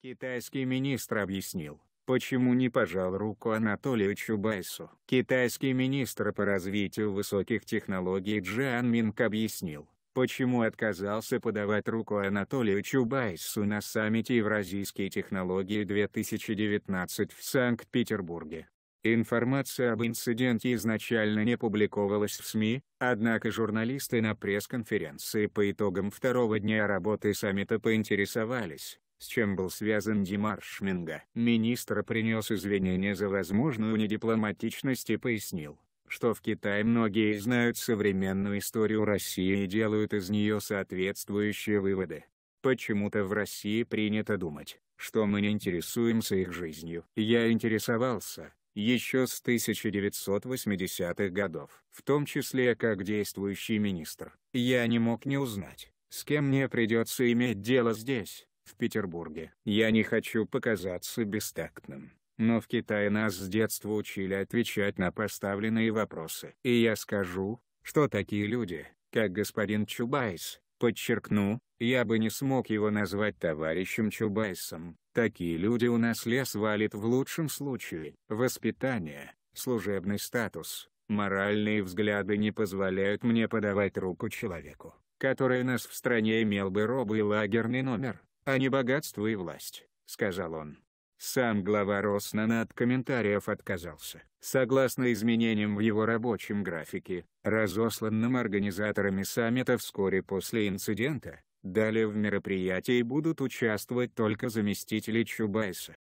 Китайский министр объяснил, почему не пожал руку Анатолию Чубайсу. Китайский министр по развитию высоких технологий Джан Минг объяснил, почему отказался подавать руку Анатолию Чубайсу на саммите Евразийские технологии 2019 в Санкт-Петербурге. Информация об инциденте изначально не публиковалась в СМИ, однако журналисты на пресс-конференции по итогам второго дня работы саммита поинтересовались, с чем был связан Димарш Минга. Министр принес извинения за возможную недипломатичность и пояснил, что в Китае многие знают современную историю России и делают из нее соответствующие выводы. Почему-то в России принято думать, что мы не интересуемся их жизнью. Я интересовался, еще с 1980-х годов, в том числе как действующий министр. Я не мог не узнать, с кем мне придется иметь дело здесь, в Петербурге. Я не хочу показаться бестактным. Но в Китае нас с детства учили отвечать на поставленные вопросы. И я скажу, что такие люди, как господин Чубайс, подчеркну, я бы не смог его назвать товарищем Чубайсом, такие люди у нас лес валит в лучшем случае. Воспитание, служебный статус, моральные взгляды не позволяют мне подавать руку человеку, который у нас в стране имел бы робый лагерный номер а не богатство и власть», — сказал он. Сам глава Роснана от комментариев отказался. Согласно изменениям в его рабочем графике, разосланным организаторами саммита вскоре после инцидента, далее в мероприятии будут участвовать только заместители Чубайса.